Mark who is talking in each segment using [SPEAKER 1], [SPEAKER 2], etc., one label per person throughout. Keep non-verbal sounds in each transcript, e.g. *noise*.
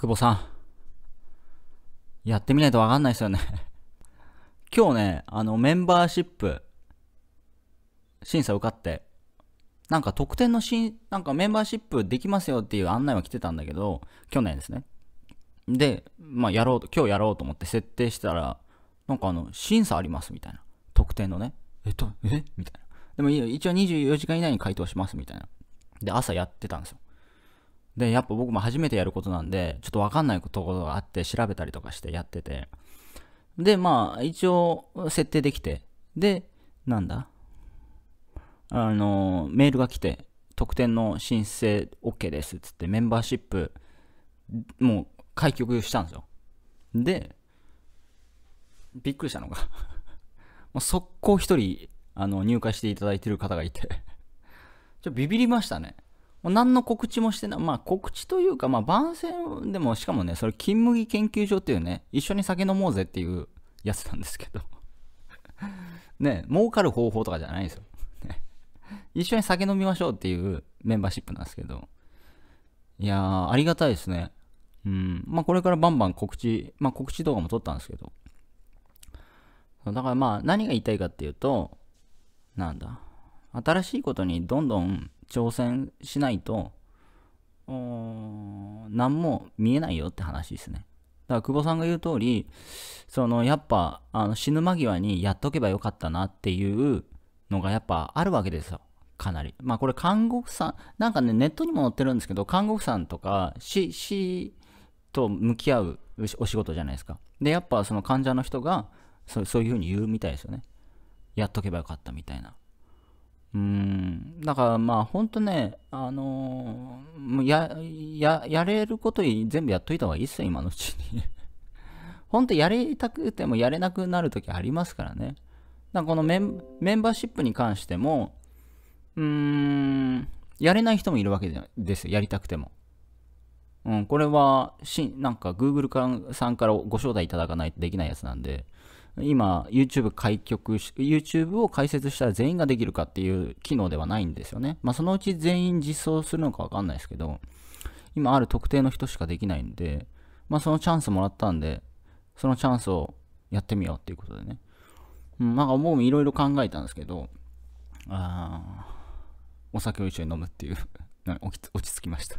[SPEAKER 1] 久保さん、やってみないとわかんないですよね *laughs* 今日ね、あの、メンバーシップ、審査受かって、なんか特典のしなんかメンバーシップできますよっていう案内は来てたんだけど、去年ですね。で、まあやろう、と、今日やろうと思って設定したら、なんかあの、審査ありますみたいな。特典のね。えっと、えみたいな。でも一応24時間以内に回答しますみたいな。で、朝やってたんですよ。で、やっぱ僕も初めてやることなんで、ちょっとわかんないところがあって調べたりとかしてやってて。で、まあ、一応設定できて、で、なんだあの、メールが来て、特典の申請 OK ですっつってメンバーシップ、もう開局したんですよ。で、びっくりしたのが *laughs* もう速攻一人、あの、入会していただいてる方がいてちょっとビビりましたね。もう何の告知もしてない。まあ告知というか、まあ番宣でも、しかもね、それ金麦研究所っていうね、一緒に酒飲もうぜっていうやつなんですけど *laughs* ね、儲かる方法とかじゃないですよ一緒に酒飲みましょうっていうメンバーシップなんですけど。いやー、ありがたいですね。うん。まあこれからバンバン告知、まあ告知動画も撮ったんですけど。だからまあ何が言いたいかっていうと、なんだ。新しいことにどんどん挑戦しないと、何も見えないよって話ですね。だから久保さんが言う通り、そのやっぱあの死ぬ間際にやっとけばよかったなっていうのがやっぱあるわけですよ。かなり。まあこれ看護婦さん、なんかね、ネットにも載ってるんですけど、看護婦さんとか死、死と向き合うお仕事じゃないですか。で、やっぱその患者の人がそそういうふうに言うみたいですよね。やっとけばよかったみたいな。うん、だからまあ本当ね、あのー、や、や、やれること全部やっといた方がいいっすよ、今のうちに *laughs* 本当やりたくてもやれなくなる時ありますからね。だからこのメンバーシップに関しても、うーん、やれない人もいるわけですよ、やりたくても。うん、これはし、なんか Google さんからご招待いただかないとできないやつなんで、今 YouTube 開局し、YouTube を開設したら全員ができるかっていう機能ではないんですよね。まあそのうち全員実装するのかわかんないですけど、今ある特定の人しかできないんで、まあそのチャンスもらったんで、そのチャンスをやってみようっていうことでね。うん、なんかもういろいろ考えたんですけど、あお酒を一緒に飲むっていう落ち着きました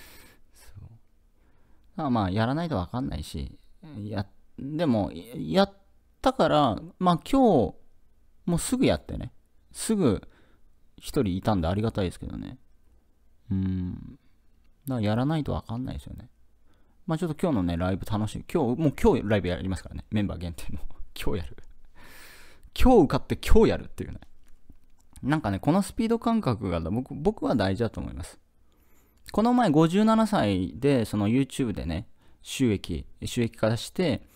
[SPEAKER 1] *laughs* そあまあやらないとわかんないし、やってでも、やったから、まあ今日、もうすぐやってね。すぐ、一人いたんでありがたいですけどね。うん。だからやらないとわかんないですよね。まあちょっと今日のね、ライブ楽しい。今日、もう今日ライブやりますからね。メンバー限定の。*laughs* 今日やる。今日受かって今日やるっていうね。なんかね、このスピード感覚が僕僕は大事だと思います。この前57歳でその YouTube でね、収益、収益化して、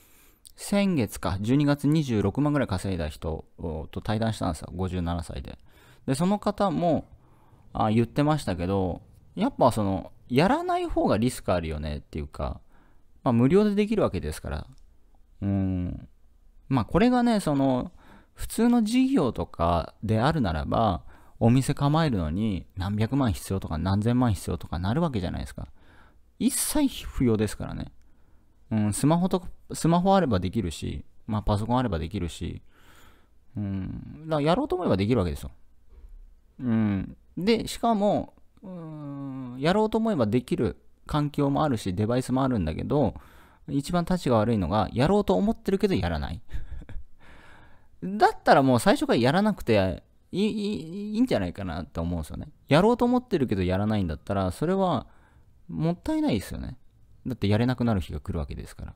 [SPEAKER 1] 先月か、12月26万ぐらい稼いだ人と対談したんですよ、57歳で。で、その方もあ言ってましたけど、やっぱその、やらない方がリスクあるよねっていうか、まあ、無料でできるわけですから、うん、まあこれがね、その、普通の事業とかであるならば、お店構えるのに何百万必要とか何千万必要とかなるわけじゃないですか。一切不要ですからね。うん、スマホとか、スマホあればできるし、まあ、パソコンあればできるし、うん、だやろうと思えばできるわけですよ。うん、で、しかも、うん、やろうと思えばできる環境もあるし、デバイスもあるんだけど、一番立ちが悪いのが、やろうと思ってるけどやらない。*laughs* だったらもう最初からやらなくていいいいんじゃないかなって思うんですよね。やろうと思ってるけどやらないんだったら、それはもったいないですよね。だってやれなくなる日が来るわけですから。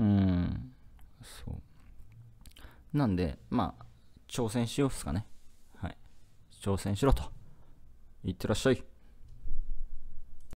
[SPEAKER 1] うん。そう。なんで、まあ、挑戦しようっすかね。はい。挑戦しろと。いってらっしゃい。